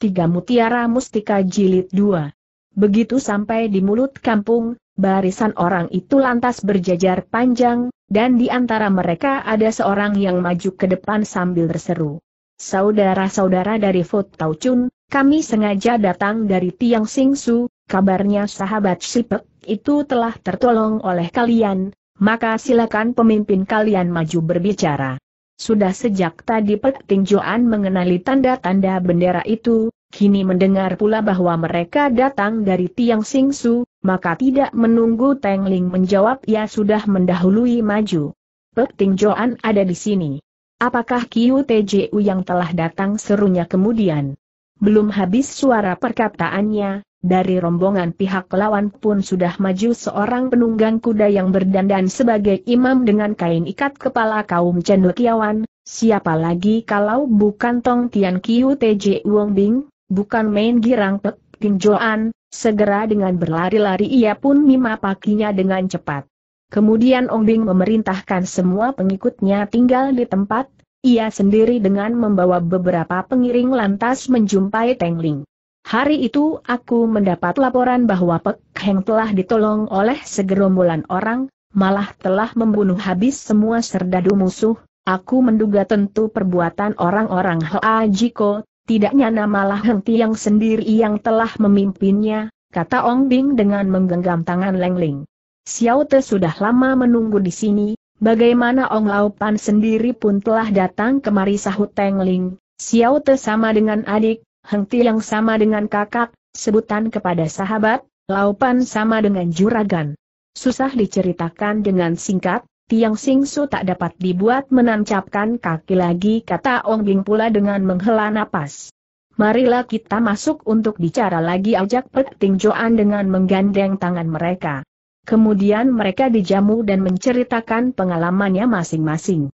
Tiga Mutiara Mustika Jilid 2. Begitu sampai di mulut kampung, barisan orang itu lantas berjajar panjang, dan di antara mereka ada seorang yang maju ke depan sambil berseru. Saudara-saudara dari Fot Tau Chun, kami sengaja datang dari Tiang Sing Su, kabarnya sahabat Sipek itu telah tertolong oleh kalian, maka silakan pemimpin kalian maju berbicara. Sudah sejak tadi Pek Joan mengenali tanda-tanda bendera itu, kini mendengar pula bahwa mereka datang dari Tiang Singsu, maka tidak menunggu Teng Ling menjawab ia sudah mendahului maju. Pek Joan ada di sini. Apakah Kiu Tju yang telah datang serunya kemudian? Belum habis suara perkataannya, dari rombongan pihak lawan pun sudah maju seorang penunggang kuda yang berdandan sebagai imam dengan kain ikat kepala kaum cendekiawan, siapa lagi kalau bukan Tong Tian Kiu TJ Wong Bing, bukan main girang Pek Joan, segera dengan berlari-lari ia pun mima pakinya dengan cepat. Kemudian Ong Bing memerintahkan semua pengikutnya tinggal di tempat, ia sendiri dengan membawa beberapa pengiring lantas menjumpai Ling. Hari itu aku mendapat laporan bahwa Pek Heng telah ditolong oleh segerombolan orang, malah telah membunuh habis semua serdadu musuh, aku menduga tentu perbuatan orang-orang Hoa Jiko, tidaknya namalah Heng Tiang sendiri yang telah memimpinnya, kata Ong Bing dengan menggenggam tangan Leng Ling. Xiao Te sudah lama menunggu di sini, bagaimana Ong Pan sendiri pun telah datang kemari sahut Teng Ling, Xiao Te sama dengan adik, henti yang sama dengan kakak, sebutan kepada sahabat, laupan sama dengan juragan. Susah diceritakan dengan singkat, Tiang Singsu tak dapat dibuat menancapkan kaki lagi kata Ong Bing pula dengan menghela napas. Marilah kita masuk untuk bicara lagi ajak Pek Joan dengan menggandeng tangan mereka. Kemudian mereka dijamu dan menceritakan pengalamannya masing-masing.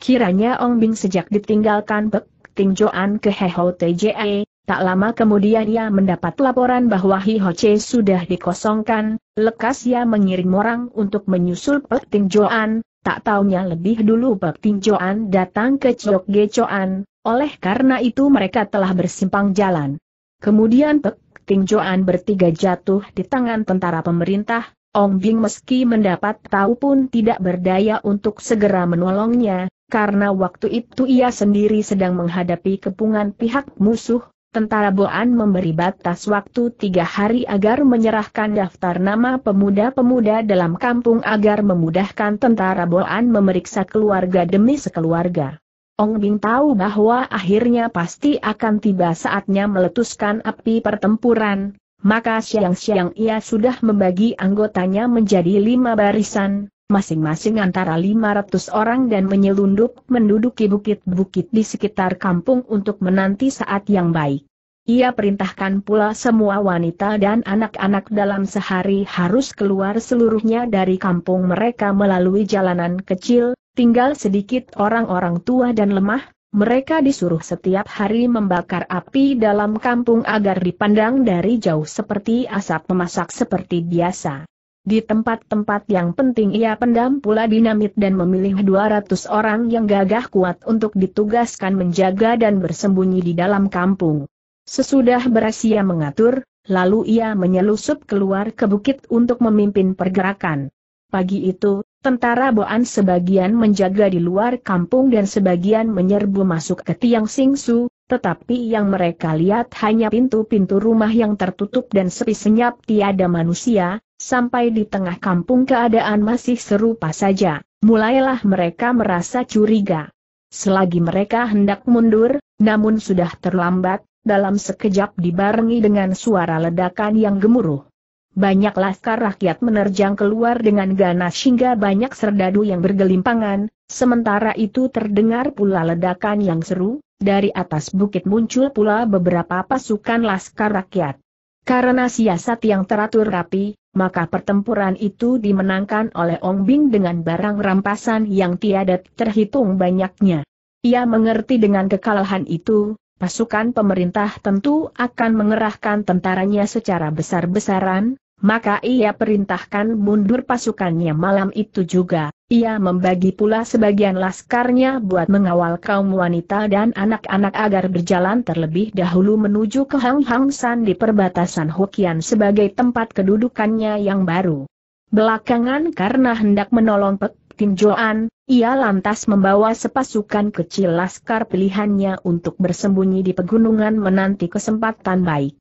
Kiranya Ong Bing sejak ditinggalkan Pek Ting Joan ke Heho TJE, Tak lama kemudian ia mendapat laporan bahwa Hi Che sudah dikosongkan, lekas ia mengirim orang untuk menyusul Pek Joan, tak taunya lebih dulu Pek Joan datang ke Chok Gecoan, oleh karena itu mereka telah bersimpang jalan. Kemudian Pek Joan bertiga jatuh di tangan tentara pemerintah, Ong Bing meski mendapat tahu pun tidak berdaya untuk segera menolongnya, karena waktu itu ia sendiri sedang menghadapi kepungan pihak musuh, tentara Boan memberi batas waktu tiga hari agar menyerahkan daftar nama pemuda-pemuda dalam kampung agar memudahkan tentara Boan memeriksa keluarga demi sekeluarga. Ong Bing tahu bahwa akhirnya pasti akan tiba saatnya meletuskan api pertempuran, maka siang-siang ia sudah membagi anggotanya menjadi lima barisan, masing-masing antara 500 orang dan menyelundup menduduki bukit-bukit di sekitar kampung untuk menanti saat yang baik. Ia perintahkan pula semua wanita dan anak-anak dalam sehari harus keluar seluruhnya dari kampung mereka melalui jalanan kecil, tinggal sedikit orang-orang tua dan lemah, mereka disuruh setiap hari membakar api dalam kampung agar dipandang dari jauh seperti asap memasak seperti biasa. Di tempat-tempat yang penting ia pendam pula dinamit dan memilih 200 orang yang gagah kuat untuk ditugaskan menjaga dan bersembunyi di dalam kampung. Sesudah berhasil mengatur, lalu ia menyelusup keluar ke bukit untuk memimpin pergerakan. Pagi itu, tentara Boan sebagian menjaga di luar kampung dan sebagian menyerbu masuk ke tiang Singsu, tetapi yang mereka lihat hanya pintu-pintu rumah yang tertutup dan sepi senyap tiada manusia, Sampai di tengah kampung keadaan masih serupa saja, mulailah mereka merasa curiga. Selagi mereka hendak mundur, namun sudah terlambat, dalam sekejap dibarengi dengan suara ledakan yang gemuruh. Banyak laskar rakyat menerjang keluar dengan ganas hingga banyak serdadu yang bergelimpangan, sementara itu terdengar pula ledakan yang seru, dari atas bukit muncul pula beberapa pasukan laskar rakyat. Karena siasat yang teratur rapi, maka pertempuran itu dimenangkan oleh Ong Bing dengan barang rampasan yang tiada terhitung banyaknya. Ia mengerti dengan kekalahan itu, pasukan pemerintah tentu akan mengerahkan tentaranya secara besar-besaran, maka ia perintahkan mundur pasukannya malam itu juga, ia membagi pula sebagian laskarnya buat mengawal kaum wanita dan anak-anak agar berjalan terlebih dahulu menuju ke Hang Hang San di perbatasan Hokian sebagai tempat kedudukannya yang baru. Belakangan karena hendak menolong Pek Tin Joan, ia lantas membawa sepasukan kecil laskar pilihannya untuk bersembunyi di pegunungan menanti kesempatan baik.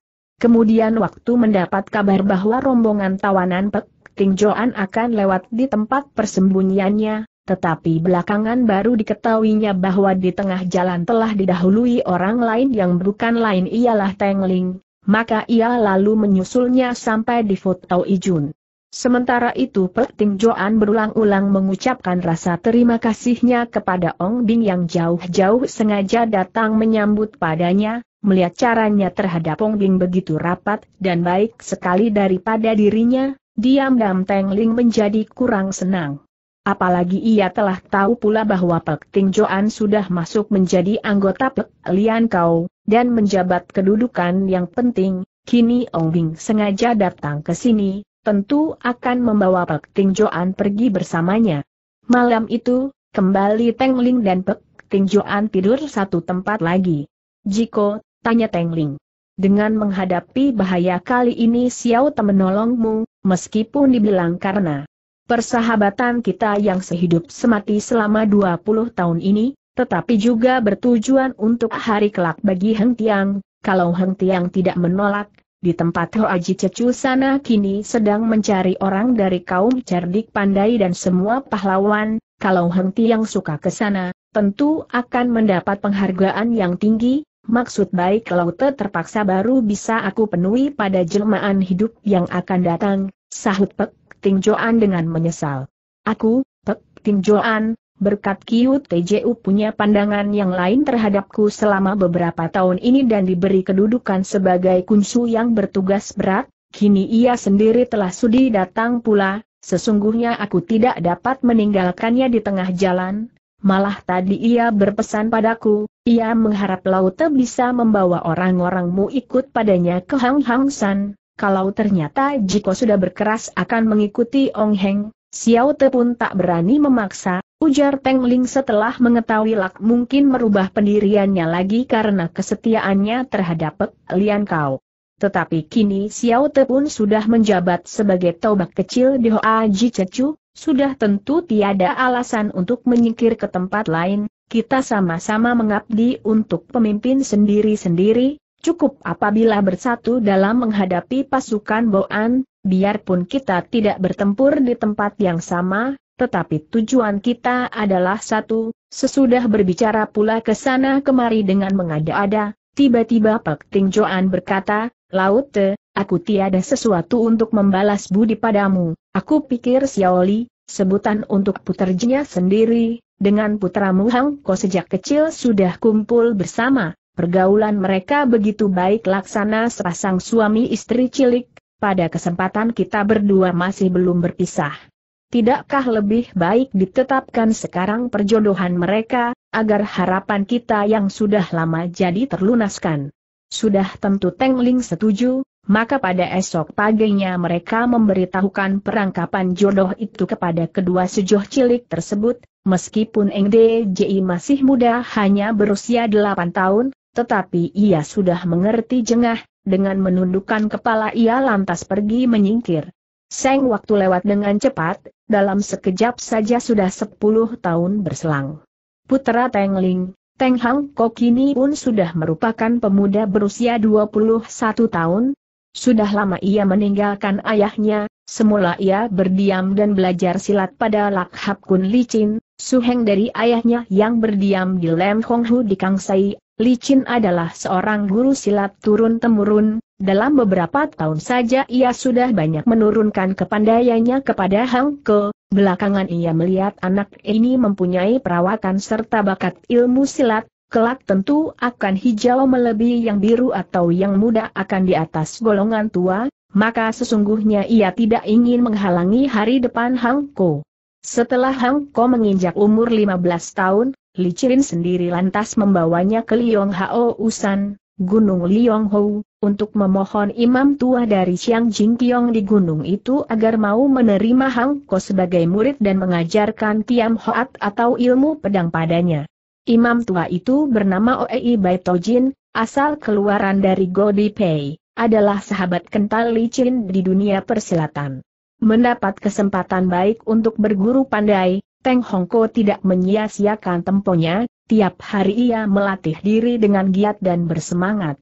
Kemudian waktu mendapat kabar bahwa rombongan tawanan Pek Ting Joan akan lewat di tempat persembunyiannya, tetapi belakangan baru diketahuinya bahwa di tengah jalan telah didahului orang lain yang bukan lain ialah Teng Ling, maka ia lalu menyusulnya sampai di Foto Ijun. Sementara itu Pek Ting Joan berulang-ulang mengucapkan rasa terima kasihnya kepada Ong Bing yang jauh-jauh sengaja datang menyambut padanya, melihat caranya terhadap Ong Bing begitu rapat dan baik sekali daripada dirinya, diam-diam Teng Ling menjadi kurang senang. Apalagi ia telah tahu pula bahwa Pek Ting Joan sudah masuk menjadi anggota Pek Lian Kau, dan menjabat kedudukan yang penting, kini Ong Bing sengaja datang ke sini, tentu akan membawa Pek joan pergi bersamanya. Malam itu, kembali Teng Ling dan Pek joan tidur satu tempat lagi. Jiko, tanya Teng Ling. Dengan menghadapi bahaya kali ini Xiao Te menolongmu, meskipun dibilang karena persahabatan kita yang sehidup semati selama 20 tahun ini, tetapi juga bertujuan untuk hari kelak bagi Heng Tiang, kalau Heng Tiang tidak menolak, di tempat Roaji Cecu sana kini sedang mencari orang dari kaum cerdik pandai dan semua pahlawan, kalau henti yang suka ke sana, tentu akan mendapat penghargaan yang tinggi, maksud baik Laute terpaksa baru bisa aku penuhi pada jelmaan hidup yang akan datang, sahut Pek Joan dengan menyesal. Aku, Pek Joan, berkat Kiu TJU punya pandangan yang lain terhadapku selama beberapa tahun ini dan diberi kedudukan sebagai kunsu yang bertugas berat, kini ia sendiri telah sudi datang pula, sesungguhnya aku tidak dapat meninggalkannya di tengah jalan, malah tadi ia berpesan padaku, ia mengharap Laute bisa membawa orang-orangmu ikut padanya ke Hang Hang San, kalau ternyata Jiko sudah berkeras akan mengikuti Ong Heng, Xiao Te pun tak berani memaksa, ujar Peng Ling setelah mengetahui Lak mungkin merubah pendiriannya lagi karena kesetiaannya terhadap Pek Lian Kau. Tetapi kini Xiao Te pun sudah menjabat sebagai tobak kecil di Hoa Ji Cecu, sudah tentu tiada alasan untuk menyingkir ke tempat lain, kita sama-sama mengabdi untuk pemimpin sendiri-sendiri, Cukup apabila bersatu dalam menghadapi pasukan Boan, biarpun kita tidak bertempur di tempat yang sama, tetapi tujuan kita adalah satu, sesudah berbicara pula ke sana kemari dengan mengada-ada, tiba-tiba Pak Ting Joan berkata, Te, aku tiada sesuatu untuk membalas budi padamu, aku pikir Xiaoli, sebutan untuk puterjenya sendiri, dengan putramu Hang Ko sejak kecil sudah kumpul bersama, Pergaulan mereka begitu baik laksana sepasang suami istri cilik, pada kesempatan kita berdua masih belum berpisah. Tidakkah lebih baik ditetapkan sekarang perjodohan mereka, agar harapan kita yang sudah lama jadi terlunaskan? Sudah tentu Teng Ling setuju, maka pada esok paginya mereka memberitahukan perangkapan jodoh itu kepada kedua sejoh cilik tersebut, meskipun Eng Ji masih muda hanya berusia 8 tahun, tetapi ia sudah mengerti jengah, dengan menundukkan kepala ia lantas pergi menyingkir. Seng waktu lewat dengan cepat, dalam sekejap saja sudah sepuluh tahun berselang. Putera Ling, Teng Hang Kok kini pun sudah merupakan pemuda berusia 21 tahun, sudah lama ia meninggalkan ayahnya, semula ia berdiam dan belajar silat pada Lakhap Kun Licin, suheng dari ayahnya yang berdiam di Lem Hong Hu di Kangsai, Licin adalah seorang guru silat turun-temurun, dalam beberapa tahun saja ia sudah banyak menurunkan kepandaiannya kepada Hang Ke, belakangan ia melihat anak ini mempunyai perawakan serta bakat ilmu silat, kelak tentu akan hijau melebihi yang biru atau yang muda akan di atas golongan tua, maka sesungguhnya ia tidak ingin menghalangi hari depan Hang Ko. Setelah Hang Ko menginjak umur 15 tahun, Li Licirin sendiri lantas membawanya ke Liong Hao Usan, Gunung Liong Hou, untuk memohon imam tua dari Xiang Jingqiong di gunung itu agar mau menerima Hang Ko sebagai murid dan mengajarkan Tiam Hoat atau ilmu pedang padanya. Imam tua itu bernama Oei Bai Jin, asal keluaran dari Godi Pei, adalah sahabat kental Li licin di dunia persilatan. Mendapat kesempatan baik untuk berguru pandai, Teng Hongko tidak menyia-siakan temponya, tiap hari ia melatih diri dengan giat dan bersemangat.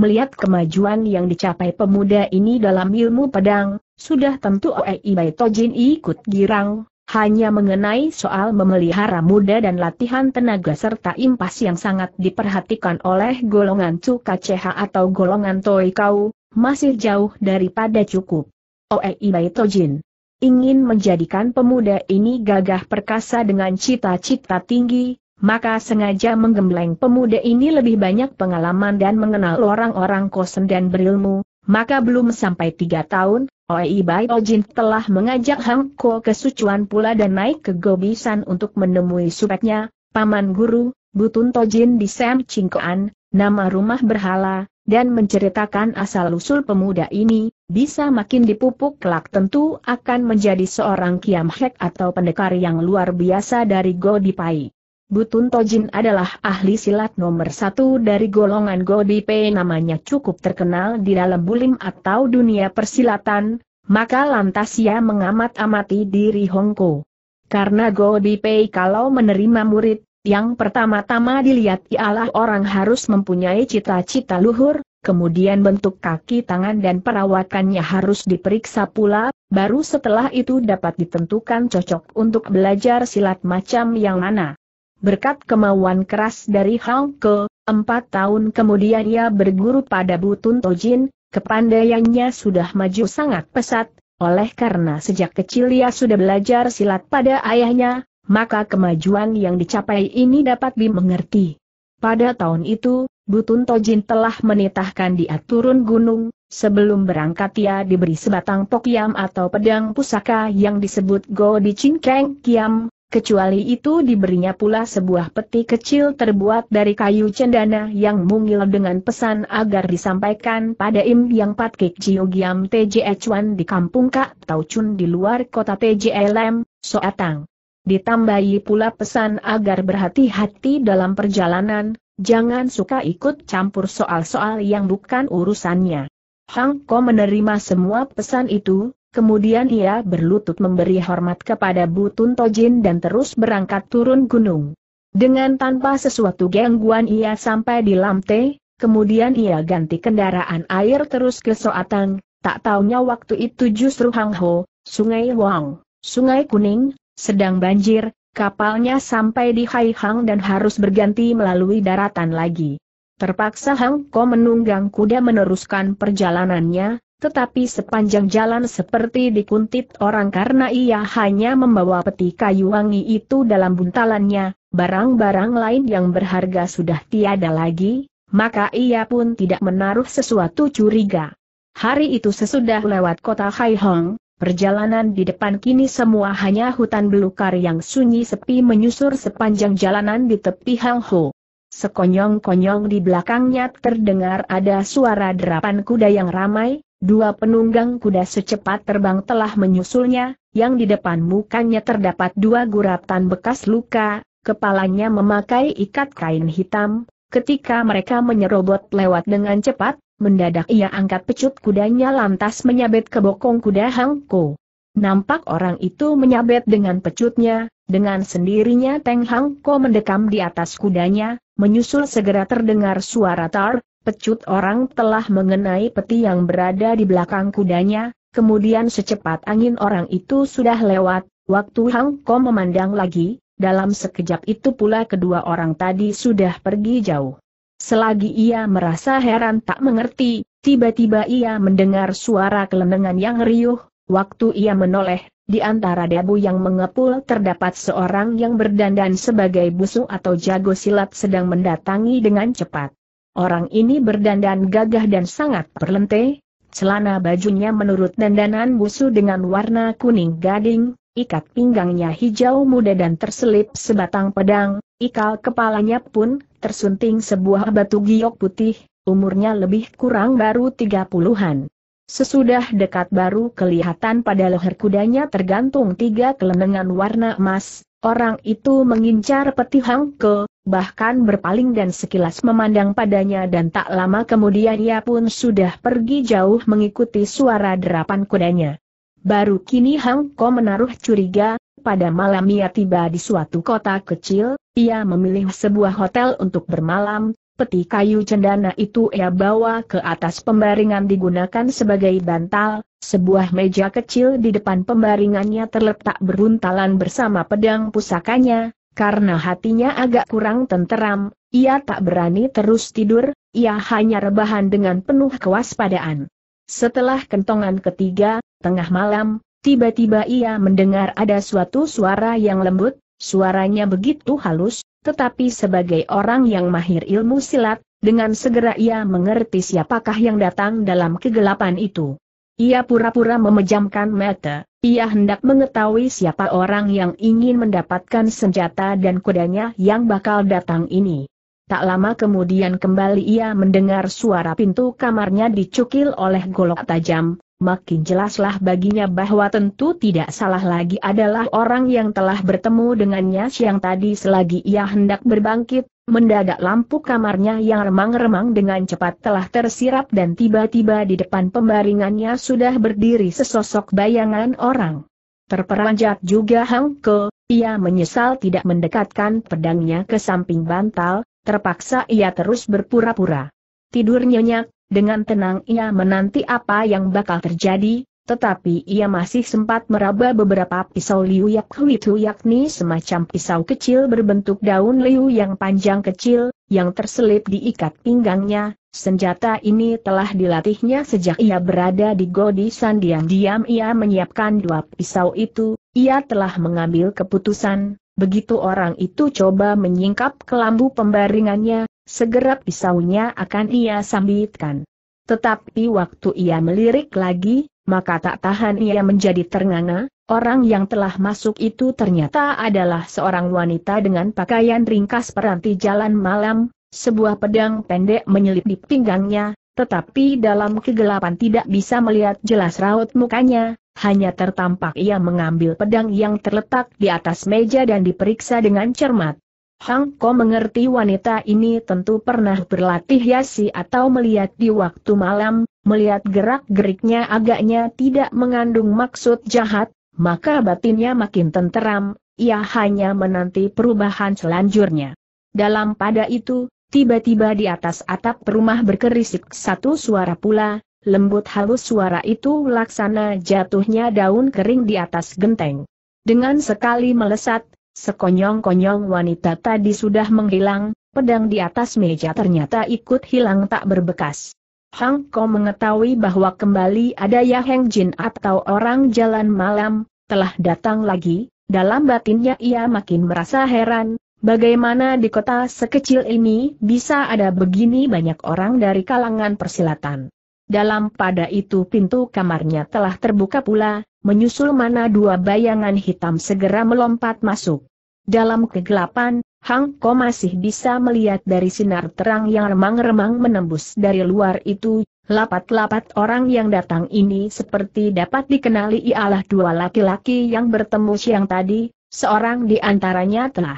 Melihat kemajuan yang dicapai pemuda ini dalam ilmu pedang, sudah tentu Oei Bai Tojin ikut girang, hanya mengenai soal memelihara muda dan latihan tenaga serta impas yang sangat diperhatikan oleh golongan Cukaceha atau golongan Toikau, masih jauh daripada cukup. Oei Bai Tojin ingin menjadikan pemuda ini gagah perkasa dengan cita-cita tinggi, maka sengaja menggembleng pemuda ini lebih banyak pengalaman dan mengenal orang-orang kosem dan berilmu, maka belum sampai tiga tahun, Oi Bai Ojin telah mengajak Hang Ko ke Sucuan pula dan naik ke Gobisan untuk menemui supeknya, Paman Guru, Butun Tojin di Sam Cingkoan, nama rumah berhala, dan menceritakan asal-usul pemuda ini, bisa makin dipupuk kelak tentu akan menjadi seorang Kiam Hek atau pendekar yang luar biasa dari Godipai. Butun Tojin adalah ahli silat nomor satu dari golongan Godipai namanya cukup terkenal di dalam bulim atau dunia persilatan, maka lantas ia mengamat-amati diri Hongko. Karena Godipai kalau menerima murid, yang pertama-tama dilihat ialah orang harus mempunyai cita-cita luhur, kemudian bentuk kaki tangan dan perawakannya harus diperiksa pula, baru setelah itu dapat ditentukan cocok untuk belajar silat macam yang mana. Berkat kemauan keras dari Hong Ke, empat tahun kemudian ia berguru pada Butun Tojin, kepandaiannya sudah maju sangat pesat, oleh karena sejak kecil ia sudah belajar silat pada ayahnya, maka kemajuan yang dicapai ini dapat dimengerti. Pada tahun itu, Butun Tojin telah menitahkan dia turun gunung, sebelum berangkat ia diberi sebatang pokiam atau pedang pusaka yang disebut Go di Keng Kiam, kecuali itu diberinya pula sebuah peti kecil terbuat dari kayu cendana yang mungil dengan pesan agar disampaikan pada Im Yang Pat Kek Giam Tj Chuan di kampung Kak Tau Chun di luar kota Tj Lem, Soatang. Ditambahi pula pesan agar berhati-hati dalam perjalanan, jangan suka ikut campur soal-soal yang bukan urusannya. Hang Ko menerima semua pesan itu, kemudian ia berlutut memberi hormat kepada Bu Tuntojin dan terus berangkat turun gunung. Dengan tanpa sesuatu gangguan ia sampai di Lamte, kemudian ia ganti kendaraan air terus ke Soatang, tak taunya waktu itu justru Hang Ho, Sungai Wang, Sungai Kuning, sedang banjir, kapalnya sampai di Haihang dan harus berganti melalui daratan lagi. Terpaksa Hang Ko menunggang kuda meneruskan perjalanannya, tetapi sepanjang jalan seperti dikuntit orang karena ia hanya membawa peti kayu wangi itu dalam buntalannya, barang-barang lain yang berharga sudah tiada lagi, maka ia pun tidak menaruh sesuatu curiga. Hari itu sesudah lewat kota Haihong, Perjalanan di depan kini semua hanya hutan belukar yang sunyi sepi menyusur sepanjang jalanan di tepi Hang Ho. Sekonyong-konyong di belakangnya terdengar ada suara derapan kuda yang ramai, dua penunggang kuda secepat terbang telah menyusulnya, yang di depan mukanya terdapat dua guratan bekas luka, kepalanya memakai ikat kain hitam, ketika mereka menyerobot lewat dengan cepat, Mendadak ia angkat pecut kudanya lantas menyabet ke bokong kuda Ko. Nampak orang itu menyabet dengan pecutnya, dengan sendirinya Teng Ko mendekam di atas kudanya, menyusul segera terdengar suara tar, pecut orang telah mengenai peti yang berada di belakang kudanya, kemudian secepat angin orang itu sudah lewat, waktu Hang Ko memandang lagi, dalam sekejap itu pula kedua orang tadi sudah pergi jauh. Selagi ia merasa heran tak mengerti, tiba-tiba ia mendengar suara kelenengan yang riuh, waktu ia menoleh, di antara debu yang mengepul terdapat seorang yang berdandan sebagai busung atau jago silat sedang mendatangi dengan cepat. Orang ini berdandan gagah dan sangat perlente, celana bajunya menurut dandanan busu dengan warna kuning gading, ikat pinggangnya hijau muda dan terselip sebatang pedang, ikal kepalanya pun tersunting sebuah batu giok putih, umurnya lebih kurang baru tiga puluhan. Sesudah dekat baru kelihatan pada leher kudanya tergantung tiga kelenengan warna emas, orang itu mengincar peti hangke, bahkan berpaling dan sekilas memandang padanya dan tak lama kemudian ia pun sudah pergi jauh mengikuti suara derapan kudanya. Baru kini Hang Ko menaruh curiga, pada malam ia tiba di suatu kota kecil, ia memilih sebuah hotel untuk bermalam, peti kayu cendana itu ia bawa ke atas pembaringan digunakan sebagai bantal, sebuah meja kecil di depan pembaringannya terletak beruntalan bersama pedang pusakanya, karena hatinya agak kurang tenteram, ia tak berani terus tidur, ia hanya rebahan dengan penuh kewaspadaan. Setelah kentongan ketiga, tengah malam, Tiba-tiba ia mendengar ada suatu suara yang lembut, suaranya begitu halus, tetapi sebagai orang yang mahir ilmu silat, dengan segera ia mengerti siapakah yang datang dalam kegelapan itu. Ia pura-pura memejamkan mata, ia hendak mengetahui siapa orang yang ingin mendapatkan senjata dan kudanya yang bakal datang ini. Tak lama kemudian kembali ia mendengar suara pintu kamarnya dicukil oleh golok tajam, makin jelaslah baginya bahwa tentu tidak salah lagi adalah orang yang telah bertemu dengannya siang tadi selagi ia hendak berbangkit, mendadak lampu kamarnya yang remang-remang dengan cepat telah tersirap dan tiba-tiba di depan pembaringannya sudah berdiri sesosok bayangan orang. Terperanjat juga Hang Ke, ia menyesal tidak mendekatkan pedangnya ke samping bantal, terpaksa ia terus berpura-pura. Tidur nyenyak, dengan tenang ia menanti apa yang bakal terjadi, tetapi ia masih sempat meraba beberapa pisau liu yak itu yakni semacam pisau kecil berbentuk daun liu yang panjang kecil, yang terselip diikat pinggangnya, senjata ini telah dilatihnya sejak ia berada di Godi Sandiang. Diam ia menyiapkan dua pisau itu, ia telah mengambil keputusan, begitu orang itu coba menyingkap kelambu pembaringannya, Segera pisaunya akan ia sambitkan. Tetapi waktu ia melirik lagi, maka tak tahan ia menjadi ternganga, orang yang telah masuk itu ternyata adalah seorang wanita dengan pakaian ringkas peranti jalan malam, sebuah pedang pendek menyelip di pinggangnya, tetapi dalam kegelapan tidak bisa melihat jelas raut mukanya, hanya tertampak ia mengambil pedang yang terletak di atas meja dan diperiksa dengan cermat. Hang Ko mengerti wanita ini tentu pernah berlatih yasi atau melihat di waktu malam, melihat gerak-geriknya agaknya tidak mengandung maksud jahat, maka batinnya makin tenteram, ia hanya menanti perubahan selanjutnya. Dalam pada itu, tiba-tiba di atas atap rumah berkerisik satu suara pula, lembut halus suara itu laksana jatuhnya daun kering di atas genteng. Dengan sekali melesat, Sekonyong-konyong wanita tadi sudah menghilang, pedang di atas meja ternyata ikut hilang tak berbekas. Hang Ko mengetahui bahwa kembali ada Ya Heng Jin atau orang jalan malam, telah datang lagi, dalam batinnya ia makin merasa heran, bagaimana di kota sekecil ini bisa ada begini banyak orang dari kalangan persilatan. Dalam pada itu pintu kamarnya telah terbuka pula, menyusul mana dua bayangan hitam segera melompat masuk. Dalam kegelapan, Hang Ko masih bisa melihat dari sinar terang yang remang-remang menembus dari luar itu, lapat-lapat orang yang datang ini seperti dapat dikenali ialah dua laki-laki yang bertemu siang tadi, seorang di antaranya telah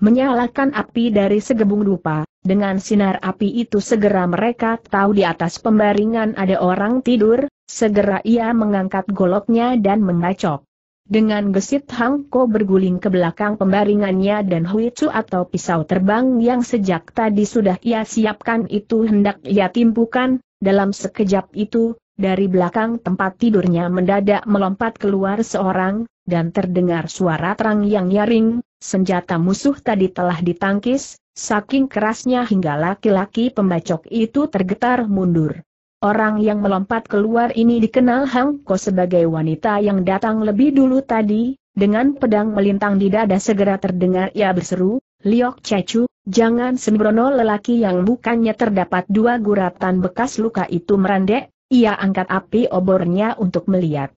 menyalakan api dari segebung rupa, dengan sinar api itu segera mereka tahu di atas pembaringan ada orang tidur, segera ia mengangkat goloknya dan mengacok. Dengan gesit Hang Ko berguling ke belakang pembaringannya dan Hui Chu atau pisau terbang yang sejak tadi sudah ia siapkan itu hendak ia timpukan, dalam sekejap itu, dari belakang tempat tidurnya mendadak melompat keluar seorang, dan terdengar suara terang yang nyaring, senjata musuh tadi telah ditangkis, Saking kerasnya hingga laki-laki pembacok itu tergetar mundur. Orang yang melompat keluar ini dikenal Hang Ko sebagai wanita yang datang lebih dulu tadi, dengan pedang melintang di dada segera terdengar ia berseru, Liok Cecu, jangan sembrono lelaki yang bukannya terdapat dua guratan bekas luka itu merandek, ia angkat api obornya untuk melihat.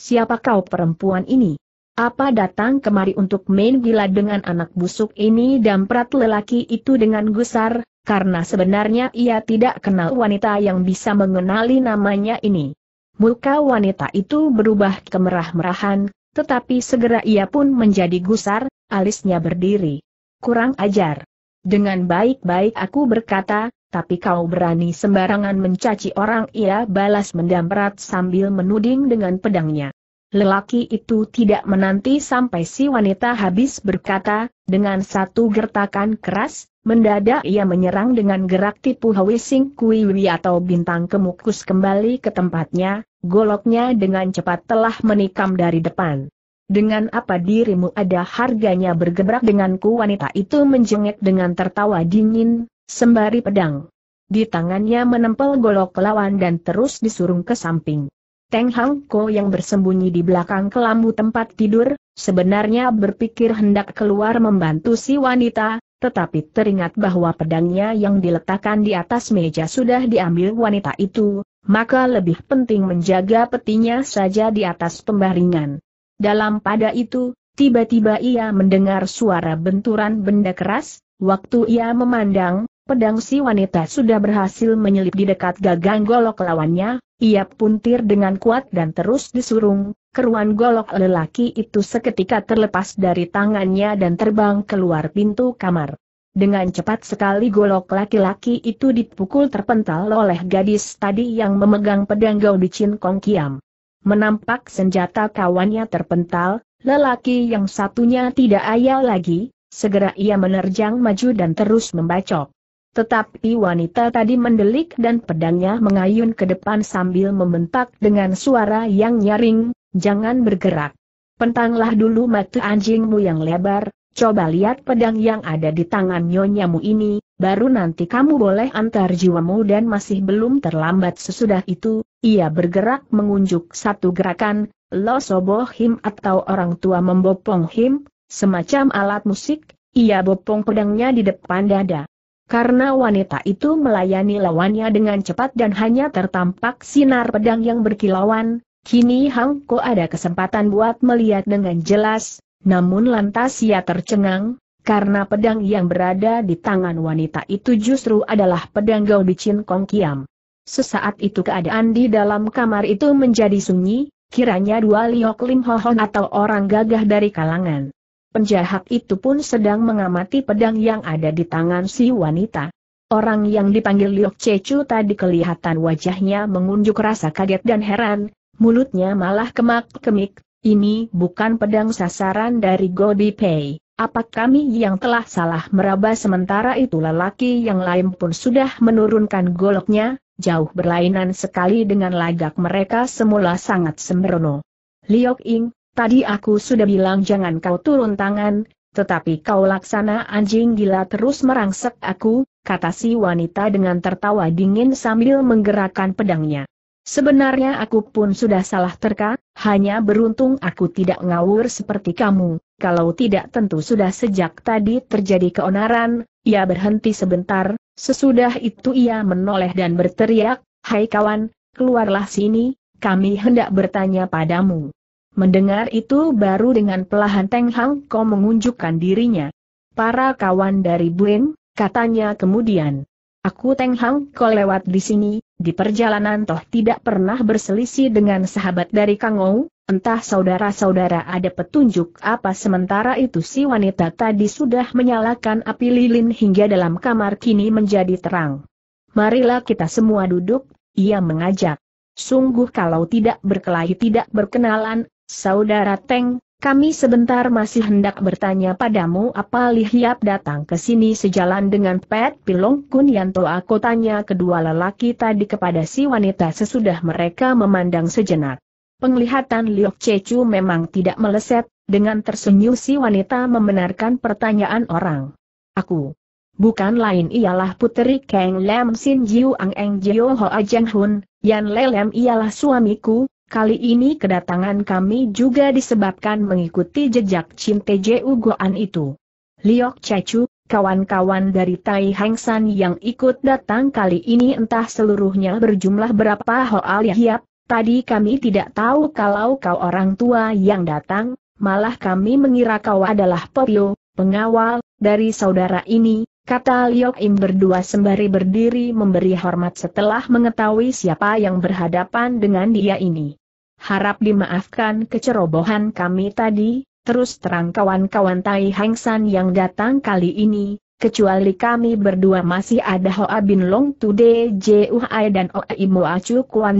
Siapa kau perempuan ini? Apa datang kemari untuk main gila dengan anak busuk ini dan prat lelaki itu dengan gusar, karena sebenarnya ia tidak kenal wanita yang bisa mengenali namanya ini. Muka wanita itu berubah kemerah-merahan, tetapi segera ia pun menjadi gusar, alisnya berdiri. Kurang ajar. Dengan baik-baik aku berkata, tapi kau berani sembarangan mencaci orang ia balas mendamprat sambil menuding dengan pedangnya. Lelaki itu tidak menanti sampai si wanita habis berkata, dengan satu gertakan keras, mendadak ia menyerang dengan gerak tipu Hawising Kui atau bintang kemukus kembali ke tempatnya, goloknya dengan cepat telah menikam dari depan. Dengan apa dirimu ada harganya bergebrak denganku wanita itu menjengek dengan tertawa dingin, sembari pedang. Di tangannya menempel golok lawan dan terus disurung ke samping. Teng Hang Ko yang bersembunyi di belakang kelambu tempat tidur, sebenarnya berpikir hendak keluar membantu si wanita, tetapi teringat bahwa pedangnya yang diletakkan di atas meja sudah diambil wanita itu, maka lebih penting menjaga petinya saja di atas pembaringan. Dalam pada itu, tiba-tiba ia mendengar suara benturan benda keras, waktu ia memandang, pedang si wanita sudah berhasil menyelip di dekat gagang golok lawannya, ia puntir dengan kuat dan terus disurung, keruan golok lelaki itu seketika terlepas dari tangannya dan terbang keluar pintu kamar. Dengan cepat sekali golok laki-laki itu dipukul terpental oleh gadis tadi yang memegang pedang Chin Kong Kiam. Menampak senjata kawannya terpental, lelaki yang satunya tidak ayal lagi, segera ia menerjang maju dan terus membacok. Tetapi wanita tadi mendelik dan pedangnya mengayun ke depan sambil membentak dengan suara yang nyaring, jangan bergerak. Pentanglah dulu mata anjingmu yang lebar, coba lihat pedang yang ada di tangan nyonyamu ini, baru nanti kamu boleh antar jiwamu dan masih belum terlambat sesudah itu, ia bergerak mengunjuk satu gerakan, lo soboh him atau orang tua membopong him, semacam alat musik, ia bopong pedangnya di depan dada karena wanita itu melayani lawannya dengan cepat dan hanya tertampak sinar pedang yang berkilauan, kini Hang Ko ada kesempatan buat melihat dengan jelas, namun lantas ia tercengang, karena pedang yang berada di tangan wanita itu justru adalah pedang Gao Bicin Kong Kiam. Sesaat itu keadaan di dalam kamar itu menjadi sunyi, kiranya dua Liok Lim Hohon atau orang gagah dari kalangan penjahat itu pun sedang mengamati pedang yang ada di tangan si wanita. Orang yang dipanggil Liok Cecu tadi kelihatan wajahnya mengunjuk rasa kaget dan heran, mulutnya malah kemak-kemik, ini bukan pedang sasaran dari Godi Pei. Apa kami yang telah salah meraba sementara itu lelaki yang lain pun sudah menurunkan goloknya, jauh berlainan sekali dengan lagak mereka semula sangat sembrono. Liok Ing, Tadi aku sudah bilang jangan kau turun tangan, tetapi kau laksana anjing gila terus merangsek aku, kata si wanita dengan tertawa dingin sambil menggerakkan pedangnya. Sebenarnya aku pun sudah salah terka, hanya beruntung aku tidak ngawur seperti kamu, kalau tidak tentu sudah sejak tadi terjadi keonaran, ia berhenti sebentar, sesudah itu ia menoleh dan berteriak, Hai kawan, keluarlah sini, kami hendak bertanya padamu. Mendengar itu baru dengan pelahan Teng Hang Ko mengunjukkan dirinya. Para kawan dari Bueng, katanya kemudian. Aku Teng Hang Ko lewat di sini, di perjalanan toh tidak pernah berselisih dengan sahabat dari Kang Ou, entah saudara-saudara ada petunjuk apa sementara itu si wanita tadi sudah menyalakan api lilin hingga dalam kamar kini menjadi terang. Marilah kita semua duduk, ia mengajak. Sungguh kalau tidak berkelahi tidak berkenalan, Saudara Teng, kami sebentar masih hendak bertanya padamu apa Lihiap datang ke sini sejalan dengan Pet Pilong Kun Yanto aku tanya kedua lelaki tadi kepada si wanita sesudah mereka memandang sejenak. Penglihatan Liok Cecu memang tidak meleset, dengan tersenyum si wanita membenarkan pertanyaan orang. Aku. Bukan lain ialah puteri Kang Lam Sin Jiu Ang Eng Jio Hoa Jang Hun, Yan Lelem ialah suamiku, Kali ini kedatangan kami juga disebabkan mengikuti jejak Cinte Ju Goan itu. Liok Cecu, kawan-kawan dari Tai Hang San yang ikut datang kali ini entah seluruhnya berjumlah berapa Hoal ya hiap, tadi kami tidak tahu kalau kau orang tua yang datang, malah kami mengira kau adalah Popio, pengawal, dari saudara ini, kata Liok Im berdua sembari berdiri memberi hormat setelah mengetahui siapa yang berhadapan dengan dia ini harap dimaafkan kecerobohan kami tadi, terus terang kawan-kawan Tai Hang San yang datang kali ini, kecuali kami berdua masih ada Hoa Bin Long Tu De Juhai dan Oei Moa Chu Kuan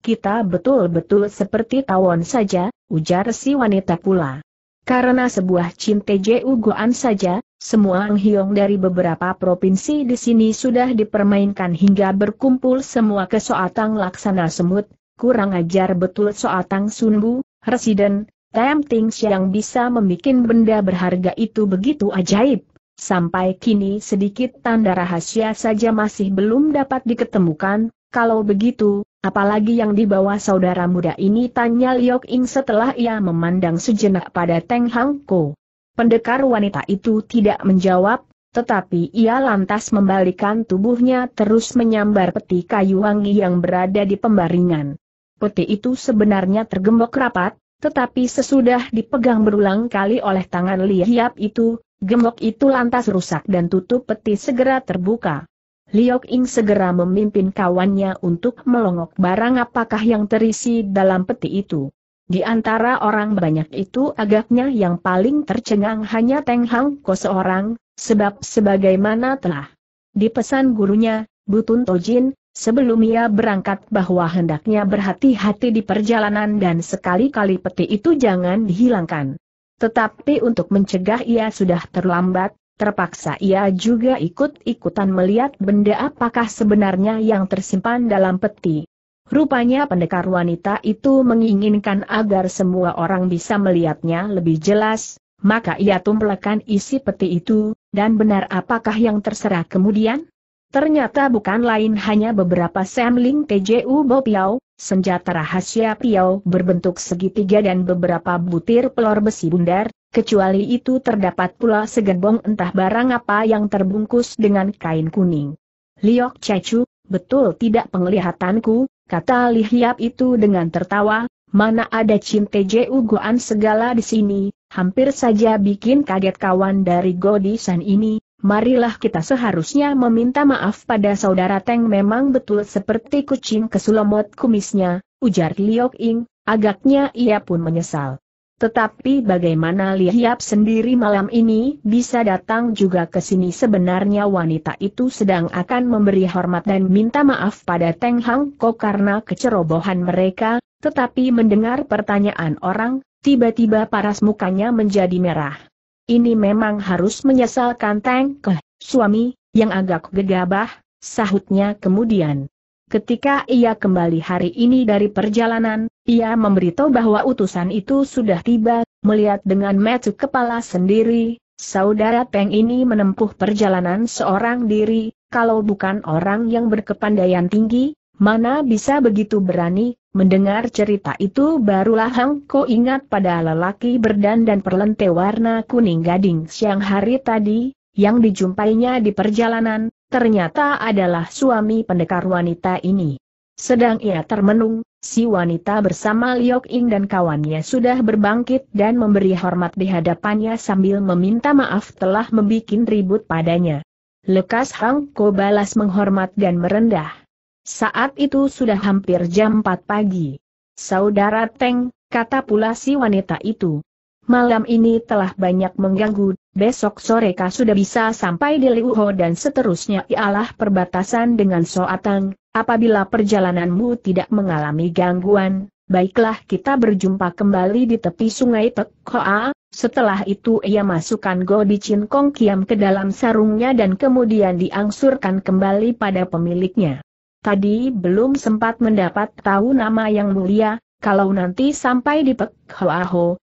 kita betul-betul seperti tawon saja, ujar si wanita pula. Karena sebuah cinta Ju Goan saja, semua Anghyong dari beberapa provinsi di sini sudah dipermainkan hingga berkumpul semua kesoatang laksana semut, kurang ajar betul soal Tang Sunbu, Residen, Tem Ting yang bisa membuat benda berharga itu begitu ajaib. Sampai kini sedikit tanda rahasia saja masih belum dapat diketemukan, kalau begitu, apalagi yang dibawa saudara muda ini tanya Liok Ing setelah ia memandang sejenak pada Teng Hang Ko. Pendekar wanita itu tidak menjawab, tetapi ia lantas membalikan tubuhnya terus menyambar peti kayu wangi yang berada di pembaringan peti itu sebenarnya tergembok rapat, tetapi sesudah dipegang berulang kali oleh tangan Li Hiap itu, gembok itu lantas rusak dan tutup peti segera terbuka. Liok Ing segera memimpin kawannya untuk melongok barang apakah yang terisi dalam peti itu. Di antara orang banyak itu agaknya yang paling tercengang hanya Teng Hang Ko seorang, sebab sebagaimana telah dipesan gurunya, Butun Tojin, Sebelum ia berangkat bahwa hendaknya berhati-hati di perjalanan dan sekali-kali peti itu jangan dihilangkan. Tetapi untuk mencegah ia sudah terlambat, terpaksa ia juga ikut-ikutan melihat benda apakah sebenarnya yang tersimpan dalam peti. Rupanya pendekar wanita itu menginginkan agar semua orang bisa melihatnya lebih jelas, maka ia tumplekan isi peti itu, dan benar apakah yang terserah kemudian? Ternyata bukan lain hanya beberapa Semling TJU Bo Piao, senjata rahasia Piao berbentuk segitiga dan beberapa butir pelor besi bundar, kecuali itu terdapat pula segenbong entah barang apa yang terbungkus dengan kain kuning. Liok Cecu, betul tidak penglihatanku, kata Lihiap itu dengan tertawa, mana ada cin TJU Goan segala di sini, hampir saja bikin kaget kawan dari Godisan ini, marilah kita seharusnya meminta maaf pada saudara Teng memang betul seperti kucing kesulamot kumisnya, ujar Liok Ing, agaknya ia pun menyesal. Tetapi bagaimana Liap sendiri malam ini bisa datang juga ke sini sebenarnya wanita itu sedang akan memberi hormat dan minta maaf pada Teng Hang Ko karena kecerobohan mereka, tetapi mendengar pertanyaan orang, tiba-tiba paras mukanya menjadi merah. Ini memang harus menyesalkan Tang Ke, suami, yang agak gegabah, sahutnya kemudian. Ketika ia kembali hari ini dari perjalanan, ia memberitahu bahwa utusan itu sudah tiba, melihat dengan metu kepala sendiri, saudara Peng ini menempuh perjalanan seorang diri, kalau bukan orang yang berkepandaian tinggi, mana bisa begitu berani Mendengar cerita itu barulah Hang Ko ingat pada lelaki berdandan perlente warna kuning gading siang hari tadi, yang dijumpainya di perjalanan, ternyata adalah suami pendekar wanita ini. Sedang ia termenung, si wanita bersama Liok Ing dan kawannya sudah berbangkit dan memberi hormat di hadapannya sambil meminta maaf telah membuat ribut padanya. Lekas Hang Ko balas menghormat dan merendah. Saat itu sudah hampir jam 4 pagi. Saudara Teng, kata pula si wanita itu. Malam ini telah banyak mengganggu, besok sore kau sudah bisa sampai di Liuho dan seterusnya ialah perbatasan dengan Soatang, apabila perjalananmu tidak mengalami gangguan, baiklah kita berjumpa kembali di tepi sungai Tekhoa, setelah itu ia masukkan Godi Chin Kong Kiam ke dalam sarungnya dan kemudian diangsurkan kembali pada pemiliknya. Tadi belum sempat mendapat tahu nama yang mulia, kalau nanti sampai di Pek Hoa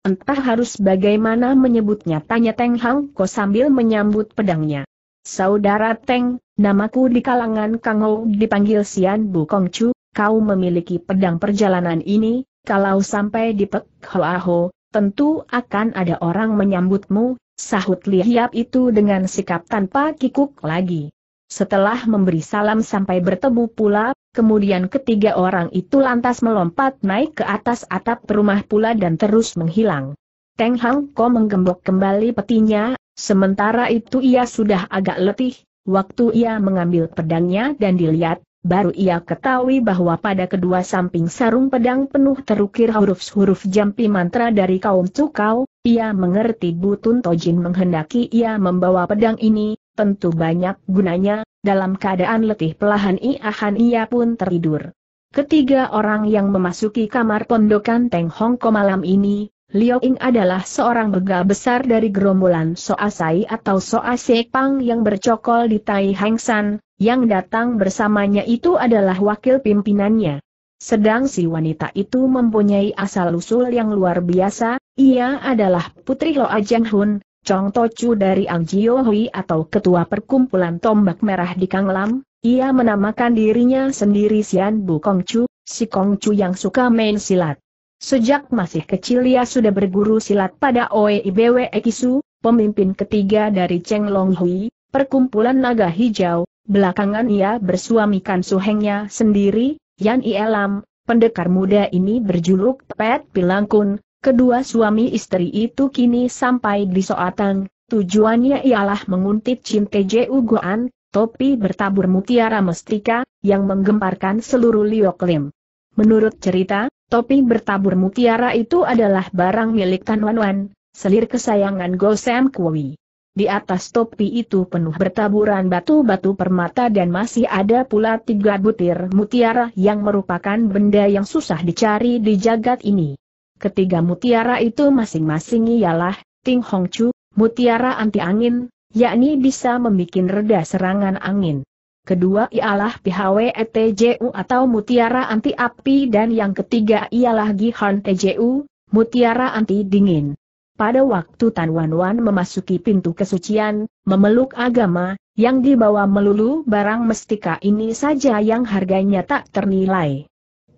entah harus bagaimana menyebutnya tanya Teng Hang Ko sambil menyambut pedangnya. Saudara Teng, namaku di kalangan Kang Ho dipanggil Sian Bu Kong Chu, kau memiliki pedang perjalanan ini, kalau sampai di Pek Hoa tentu akan ada orang menyambutmu, sahut Li Hiap itu dengan sikap tanpa kikuk lagi. Setelah memberi salam sampai bertemu pula, kemudian ketiga orang itu lantas melompat naik ke atas atap rumah pula dan terus menghilang. Teng Hang Ko menggembok kembali petinya, sementara itu ia sudah agak letih, waktu ia mengambil pedangnya dan dilihat, baru ia ketahui bahwa pada kedua samping sarung pedang penuh terukir huruf-huruf jampi mantra dari kaum Cukau, ia mengerti Butun Tojin menghendaki ia membawa pedang ini, tentu banyak gunanya, dalam keadaan letih pelahan han ia pun tertidur. Ketiga orang yang memasuki kamar pondokan Teng Hong Hongko malam ini, Liu Ing adalah seorang begal besar dari gerombolan Soasai atau Pang yang bercokol di Tai San. yang datang bersamanya itu adalah wakil pimpinannya. Sedang si wanita itu mempunyai asal-usul yang luar biasa, ia adalah putri Loa Jang Hun, Chong Tochu dari Ang Jio Hui atau Ketua Perkumpulan Tombak Merah di Kang Lam, ia menamakan dirinya sendiri Sian Bu Kong Chu, si Kong Chu yang suka main silat. Sejak masih kecil ia sudah berguru silat pada Oe Ibewe Ekisu, pemimpin ketiga dari Cheng Long Hui, perkumpulan naga hijau, belakangan ia bersuamikan suhengnya sendiri, Yan Ielam, pendekar muda ini berjuluk Pet Pilangkun, Kedua suami istri itu kini sampai di Soatang, tujuannya ialah menguntit Cinta Ju topi bertabur mutiara mestika, yang menggemparkan seluruh Lioklim. Menurut cerita, topi bertabur mutiara itu adalah barang milik Tan Wan Wan, selir kesayangan Sam Kui. Di atas topi itu penuh bertaburan batu-batu permata dan masih ada pula tiga butir mutiara yang merupakan benda yang susah dicari di jagat ini. Ketiga mutiara itu masing-masing ialah, Ting Hong Chu, mutiara anti-angin, yakni bisa membuat reda serangan angin. Kedua ialah ETJU atau mutiara anti api dan yang ketiga ialah Gihon TJU, mutiara anti dingin. Pada waktu Tan Wan Wan memasuki pintu kesucian, memeluk agama, yang dibawa melulu barang mestika ini saja yang harganya tak ternilai.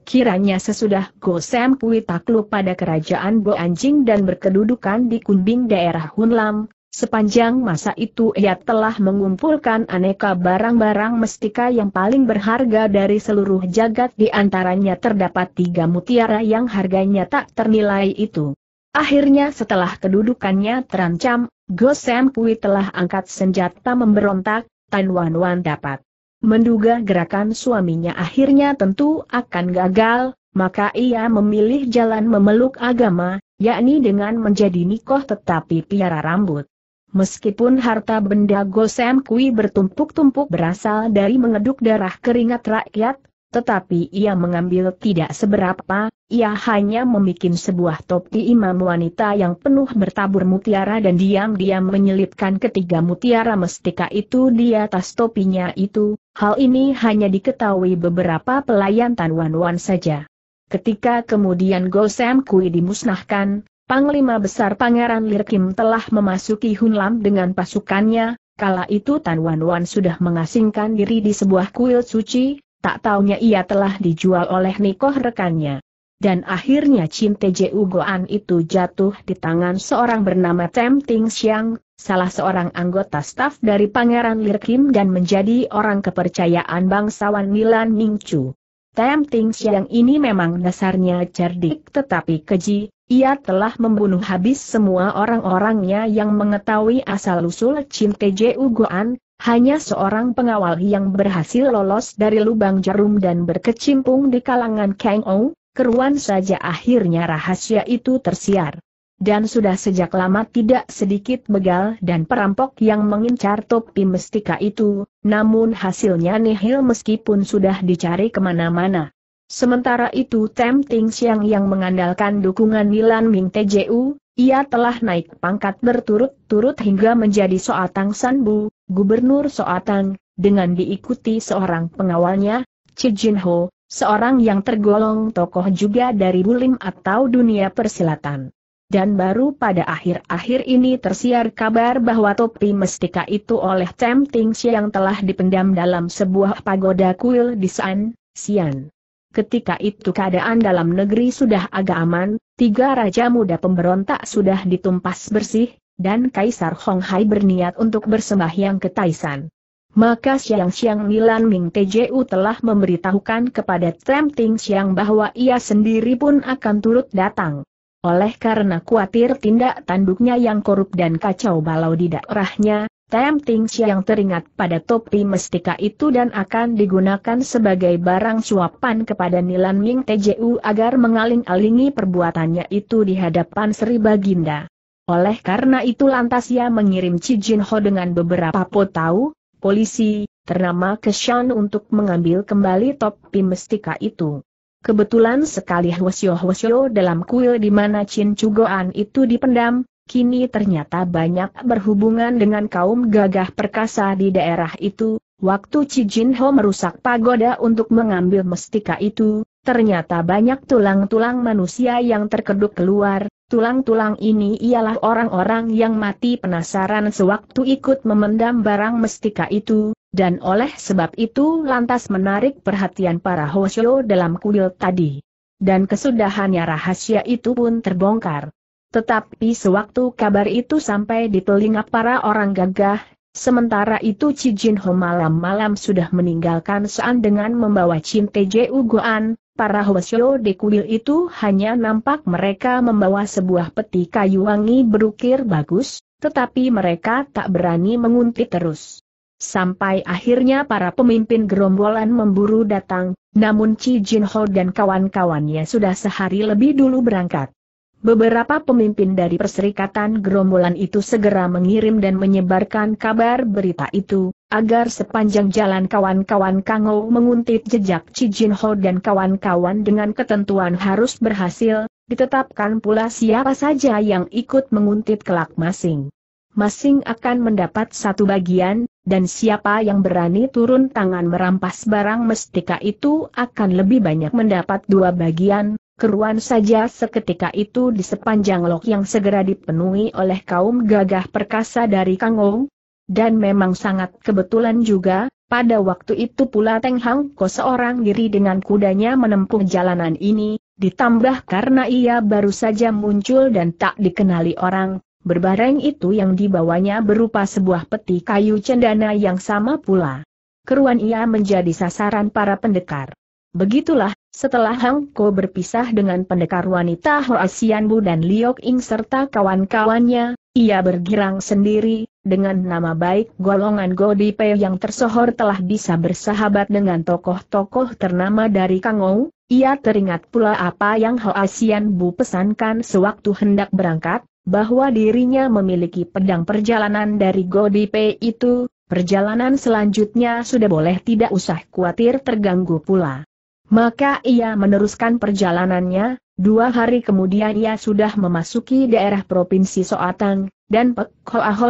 Kiranya sesudah Gosem Kui takluk pada kerajaan Bo Anjing dan berkedudukan di Kunbing daerah Hunlam, sepanjang masa itu ia telah mengumpulkan aneka barang-barang mestika yang paling berharga dari seluruh jagat di antaranya terdapat tiga mutiara yang harganya tak ternilai itu. Akhirnya setelah kedudukannya terancam, Gosem Kui telah angkat senjata memberontak, Tan Wan Wan dapat Menduga gerakan suaminya akhirnya tentu akan gagal, maka ia memilih jalan memeluk agama, yakni dengan menjadi nikoh tetapi piara rambut. Meskipun harta benda Gosem Kui bertumpuk-tumpuk berasal dari mengeduk darah keringat rakyat, tetapi ia mengambil tidak seberapa, ia hanya membuat sebuah topi imam wanita yang penuh bertabur mutiara dan diam-diam menyelipkan ketiga mutiara mestika itu di atas topinya itu, hal ini hanya diketahui beberapa pelayan Tan Wan Wan saja. Ketika kemudian Gosem Kui dimusnahkan, Panglima Besar Pangeran Lirkim telah memasuki Hunlam dengan pasukannya, kala itu Tan Wan Wan sudah mengasingkan diri di sebuah kuil suci, tak taunya ia telah dijual oleh Nikoh rekannya dan akhirnya Chin Teju Goan itu jatuh di tangan seorang bernama Tem Ting Xiang, salah seorang anggota staf dari Pangeran Lir Kim dan menjadi orang kepercayaan bangsawan Milan Ming Chu. Tem Ting Xiang ini memang dasarnya cerdik tetapi keji, ia telah membunuh habis semua orang-orangnya yang mengetahui asal-usul Chin Teju Goan, hanya seorang pengawal yang berhasil lolos dari lubang jarum dan berkecimpung di kalangan Kang Ong, keruan saja akhirnya rahasia itu tersiar. Dan sudah sejak lama tidak sedikit begal dan perampok yang mengincar topi mestika itu, namun hasilnya nihil meskipun sudah dicari kemana-mana. Sementara itu Tem Ting yang mengandalkan dukungan Milan Ming TJU, ia telah naik pangkat berturut-turut hingga menjadi Soatang Sanbu, Gubernur Soatang, dengan diikuti seorang pengawalnya, Chi Jin Ho, seorang yang tergolong tokoh juga dari bulim atau dunia persilatan. Dan baru pada akhir-akhir ini tersiar kabar bahwa topi mestika itu oleh Tem Ting yang telah dipendam dalam sebuah pagoda kuil di San, Sian. Ketika itu keadaan dalam negeri sudah agak aman, tiga raja muda pemberontak sudah ditumpas bersih, dan Kaisar Hong Hai berniat untuk bersembahyang ke Taisan. Maka siang-siang Nilan Ming TJU telah memberitahukan kepada Trem Ting Siang bahwa ia sendiri pun akan turut datang. Oleh karena khawatir tindak tanduknya yang korup dan kacau balau di daerahnya, Tram Ting Siang teringat pada topi mestika itu dan akan digunakan sebagai barang suapan kepada Nilan Ming TJU agar mengaling-alingi perbuatannya itu di hadapan Sri Baginda. Oleh karena itu lantas ia mengirim Cijin Ho dengan beberapa potau, polisi, ternama Keshan untuk mengambil kembali topi mestika itu. Kebetulan sekali hwasyo-hwasyo dalam kuil di mana Chin Chugoan itu dipendam, kini ternyata banyak berhubungan dengan kaum gagah perkasa di daerah itu. Waktu Ci Jin Ho merusak pagoda untuk mengambil mestika itu, ternyata banyak tulang-tulang manusia yang terkeduk keluar, Tulang-tulang ini ialah orang-orang yang mati penasaran sewaktu ikut memendam barang mestika itu, dan oleh sebab itu lantas menarik perhatian para Hoshio dalam kuil tadi. Dan kesudahannya rahasia itu pun terbongkar. Tetapi sewaktu kabar itu sampai di telinga para orang gagah, sementara itu Cijin Ho malam-malam sudah meninggalkan Saan dengan membawa Cinte Ju Goan, Para Hwasyo di kuil itu hanya nampak mereka membawa sebuah peti kayu wangi berukir bagus, tetapi mereka tak berani menguntit terus. Sampai akhirnya para pemimpin gerombolan memburu datang, namun Jin Ho dan kawan-kawannya sudah sehari lebih dulu berangkat. Beberapa pemimpin dari perserikatan gerombolan itu segera mengirim dan menyebarkan kabar berita itu, agar sepanjang jalan kawan-kawan Kango menguntit jejak Jin-ho dan kawan-kawan dengan ketentuan harus berhasil, ditetapkan pula siapa saja yang ikut menguntit kelak masing. Masing akan mendapat satu bagian, dan siapa yang berani turun tangan merampas barang mestika itu akan lebih banyak mendapat dua bagian, Keruan saja seketika itu di sepanjang lok yang segera dipenuhi oleh kaum gagah perkasa dari Ong. Dan memang sangat kebetulan juga, pada waktu itu pula Teng Hang Ko seorang diri dengan kudanya menempuh jalanan ini, ditambah karena ia baru saja muncul dan tak dikenali orang, berbareng itu yang dibawanya berupa sebuah peti kayu cendana yang sama pula. Keruan ia menjadi sasaran para pendekar. Begitulah, setelah Hang Ko berpisah dengan pendekar wanita Sian Bu dan Liok Ing serta kawan-kawannya, ia bergirang sendiri, dengan nama baik golongan Godipe yang tersohor telah bisa bersahabat dengan tokoh-tokoh ternama dari Kangou, ia teringat pula apa yang Sian Bu pesankan sewaktu hendak berangkat, bahwa dirinya memiliki pedang perjalanan dari Godipe itu, perjalanan selanjutnya sudah boleh tidak usah khawatir terganggu pula. Maka ia meneruskan perjalanannya, dua hari kemudian ia sudah memasuki daerah Provinsi Soatang, dan Pek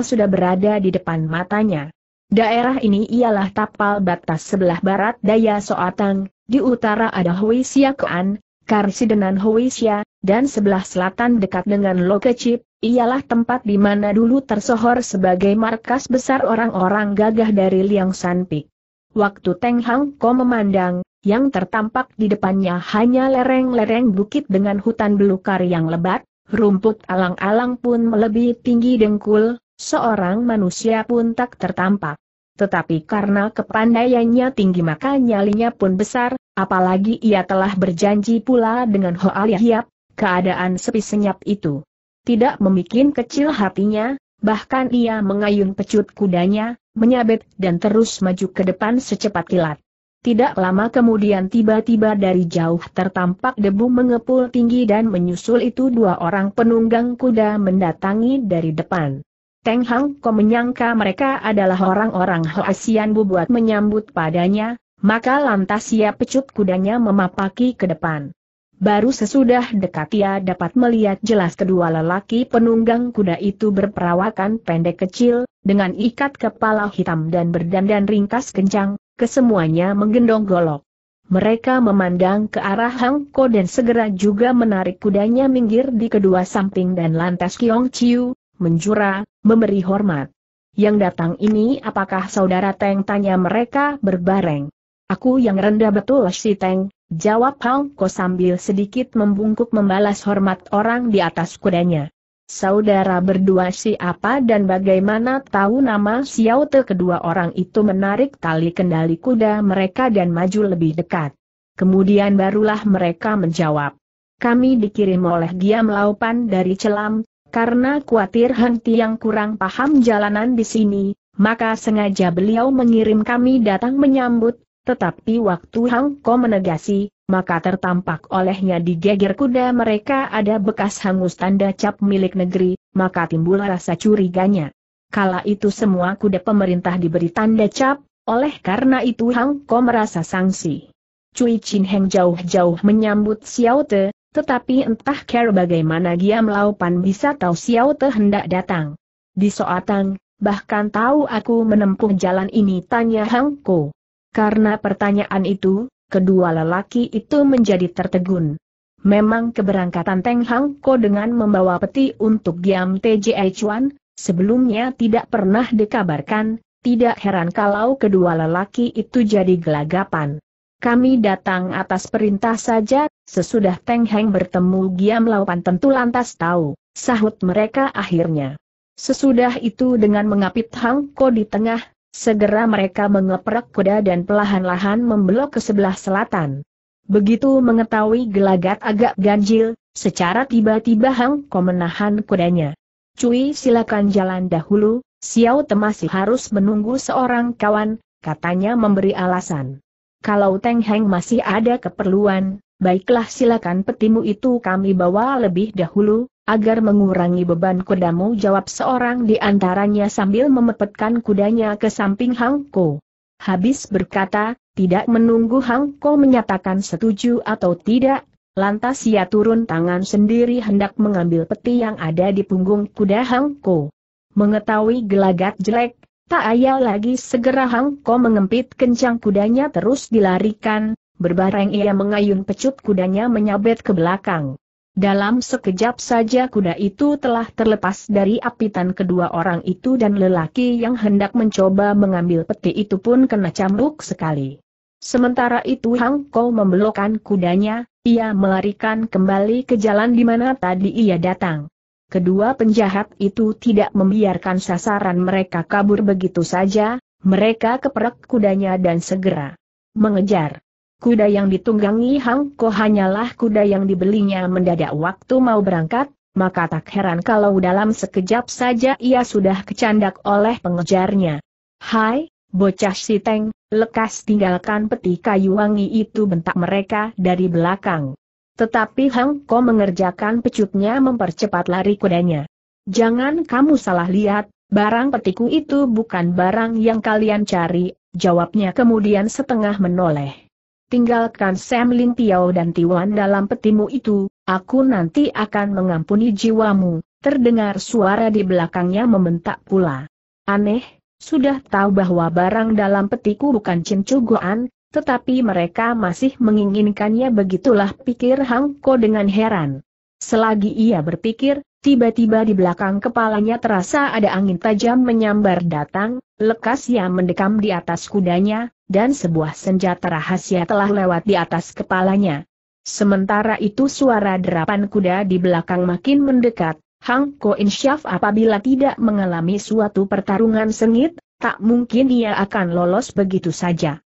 sudah berada di depan matanya. Daerah ini ialah tapal batas sebelah barat daya Soatang, di utara ada Hui Siakuan, Karsidenan Hui Sia, dan sebelah selatan dekat dengan Lokecip, ialah tempat di mana dulu tersohor sebagai markas besar orang-orang gagah dari Liang Sanpik. Waktu Teng Hang Ko memandang, yang tertampak di depannya hanya lereng-lereng bukit dengan hutan belukar yang lebat, rumput alang-alang pun melebihi tinggi dengkul, seorang manusia pun tak tertampak. Tetapi karena kepandaiannya tinggi maka nyalinya pun besar, apalagi ia telah berjanji pula dengan Hoa Lihyap, keadaan sepi senyap itu. Tidak memikin kecil hatinya, bahkan ia mengayun pecut kudanya, menyabet, dan terus maju ke depan secepat kilat. Tidak lama kemudian tiba-tiba dari jauh tertampak debu mengepul tinggi dan menyusul itu dua orang penunggang kuda mendatangi dari depan. Teng Hang Ko menyangka mereka adalah orang-orang Hoasian Bu buat menyambut padanya, maka lantas ia pecut kudanya memapaki ke depan. Baru sesudah dekat ia dapat melihat jelas kedua lelaki penunggang kuda itu berperawakan pendek kecil, dengan ikat kepala hitam dan berdandan ringkas kencang, kesemuanya menggendong golok. Mereka memandang ke arah Hang Ko dan segera juga menarik kudanya minggir di kedua samping dan lantas Kiong Chiu, menjura, memberi hormat. Yang datang ini apakah saudara Teng tanya mereka berbareng. Aku yang rendah betul si Teng, jawab Hang Ko sambil sedikit membungkuk membalas hormat orang di atas kudanya. Saudara berdua siapa dan bagaimana tahu nama Xiao Te kedua orang itu menarik tali kendali kuda mereka dan maju lebih dekat. Kemudian barulah mereka menjawab. Kami dikirim oleh Giam Laupan dari Celam, karena khawatir henti yang kurang paham jalanan di sini, maka sengaja beliau mengirim kami datang menyambut, tetapi waktu Hang Ko menegasi, maka tertampak olehnya di geger kuda mereka ada bekas hangus tanda cap milik negeri, maka timbul rasa curiganya. Kala itu semua kuda pemerintah diberi tanda cap, oleh karena itu Hang Ko merasa sanksi. Cui Chin Heng jauh-jauh menyambut Xiao Te, tetapi entah care bagaimana dia melaupan bisa tahu Xiao Te hendak datang. Di Soatang, bahkan tahu aku menempuh jalan ini tanya Hang Ko. Karena pertanyaan itu, kedua lelaki itu menjadi tertegun. Memang keberangkatan Teng Hang Ko dengan membawa peti untuk Giam TJI Chuan, sebelumnya tidak pernah dikabarkan, tidak heran kalau kedua lelaki itu jadi gelagapan. Kami datang atas perintah saja, sesudah Teng Hang bertemu Giam Laupan tentu lantas tahu, sahut mereka akhirnya. Sesudah itu dengan mengapit Hang Ko di tengah, Segera mereka mengeprek kuda dan pelahan lahan membelok ke sebelah selatan. Begitu mengetahui gelagat agak ganjil, secara tiba-tiba Hang Ko menahan kudanya. Cui silakan jalan dahulu, Xiao Te masih harus menunggu seorang kawan, katanya memberi alasan. Kalau Teng Heng masih ada keperluan, baiklah silakan petimu itu kami bawa lebih dahulu, agar mengurangi beban kudamu jawab seorang di antaranya sambil memepetkan kudanya ke samping Hangko. Habis berkata, tidak menunggu Hangko menyatakan setuju atau tidak, lantas ia turun tangan sendiri hendak mengambil peti yang ada di punggung kuda Hangko. Mengetahui gelagat jelek, tak ayal lagi segera Hangko mengempit kencang kudanya terus dilarikan, berbareng ia mengayun pecut kudanya menyabet ke belakang. Dalam sekejap saja kuda itu telah terlepas dari apitan kedua orang itu dan lelaki yang hendak mencoba mengambil peti itu pun kena cambuk sekali. Sementara itu Hang Kau membelokkan kudanya, ia melarikan kembali ke jalan di mana tadi ia datang. Kedua penjahat itu tidak membiarkan sasaran mereka kabur begitu saja, mereka keperak kudanya dan segera mengejar kuda yang ditunggangi Hang Ko hanyalah kuda yang dibelinya mendadak waktu mau berangkat, maka tak heran kalau dalam sekejap saja ia sudah kecandak oleh pengejarnya. Hai, bocah si teng, lekas tinggalkan peti kayu wangi itu bentak mereka dari belakang. Tetapi Hang Ko mengerjakan pecutnya mempercepat lari kudanya. Jangan kamu salah lihat, barang petiku itu bukan barang yang kalian cari, jawabnya kemudian setengah menoleh tinggalkan Sam Lin Tiao dan Tiwan dalam petimu itu, aku nanti akan mengampuni jiwamu, terdengar suara di belakangnya membentak pula. Aneh, sudah tahu bahwa barang dalam petiku bukan cincuguan, tetapi mereka masih menginginkannya begitulah pikir Hang Ko dengan heran. Selagi ia berpikir, tiba-tiba di belakang kepalanya terasa ada angin tajam menyambar datang, lekas ia mendekam di atas kudanya, dan sebuah senjata rahasia telah lewat di atas kepalanya. Sementara itu suara derapan kuda di belakang makin mendekat, Hang Ko Insyaf apabila tidak mengalami suatu pertarungan sengit, tak mungkin ia akan lolos begitu saja.